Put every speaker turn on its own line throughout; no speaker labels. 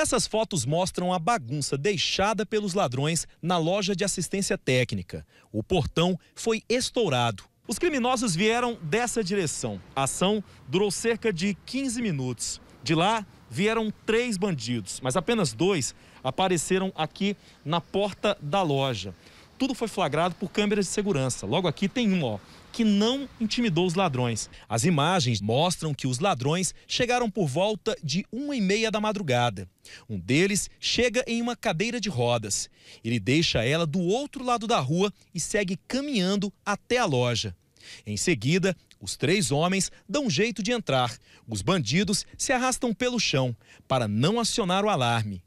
Essas fotos mostram a bagunça deixada pelos ladrões na loja de assistência técnica. O portão foi estourado. Os criminosos vieram dessa direção. A ação durou cerca de 15 minutos. De lá, vieram três bandidos, mas apenas dois apareceram aqui na porta da loja tudo foi flagrado por câmeras de segurança. Logo aqui tem um, ó, que não intimidou os ladrões. As imagens mostram que os ladrões chegaram por volta de uma e meia da madrugada. Um deles chega em uma cadeira de rodas. Ele deixa ela do outro lado da rua e segue caminhando até a loja. Em seguida, os três homens dão um jeito de entrar. Os bandidos se arrastam pelo chão para não acionar o alarme.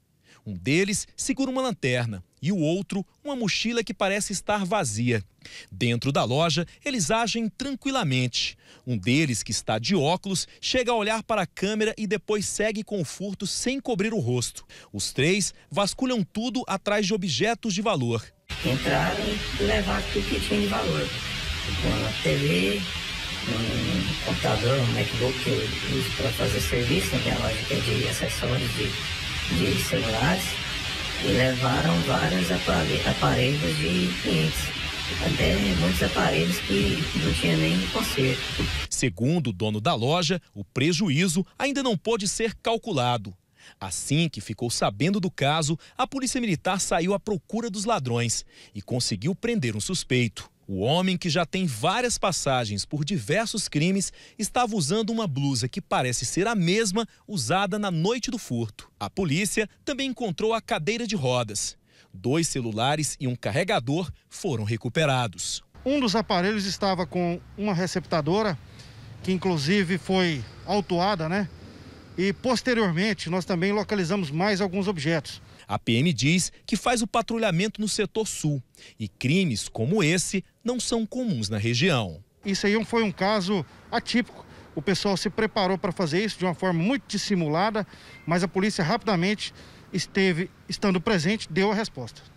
Um deles segura uma lanterna e o outro uma mochila que parece estar vazia. Dentro da loja, eles agem tranquilamente. Um deles, que está de óculos, chega a olhar para a câmera e depois segue com o furto sem cobrir o rosto. Os três vasculham tudo atrás de objetos de valor. Entraram e levaram tudo que tinha de valor. Uma TV, um computador, um MacBook que eu para fazer serviço na minha loja, que é de acessórios de de celulares e levaram vários aparelhos de clientes até muitos aparelhos que não tinha nem conserto. Segundo o dono da loja, o prejuízo ainda não pôde ser calculado. Assim que ficou sabendo do caso, a Polícia Militar saiu à procura dos ladrões e conseguiu prender um suspeito. O homem, que já tem várias passagens por diversos crimes, estava usando uma blusa que parece ser a mesma usada na noite do furto. A polícia também encontrou a cadeira de rodas. Dois celulares e um carregador foram recuperados.
Um dos aparelhos estava com uma receptadora, que inclusive foi autuada, né? E posteriormente nós também localizamos mais alguns objetos.
A PM diz que faz o patrulhamento
no setor sul e crimes
como esse não são comuns na região.
Isso aí foi um caso atípico. O pessoal se preparou para fazer isso de uma forma muito dissimulada, mas a polícia rapidamente esteve estando presente, deu a resposta.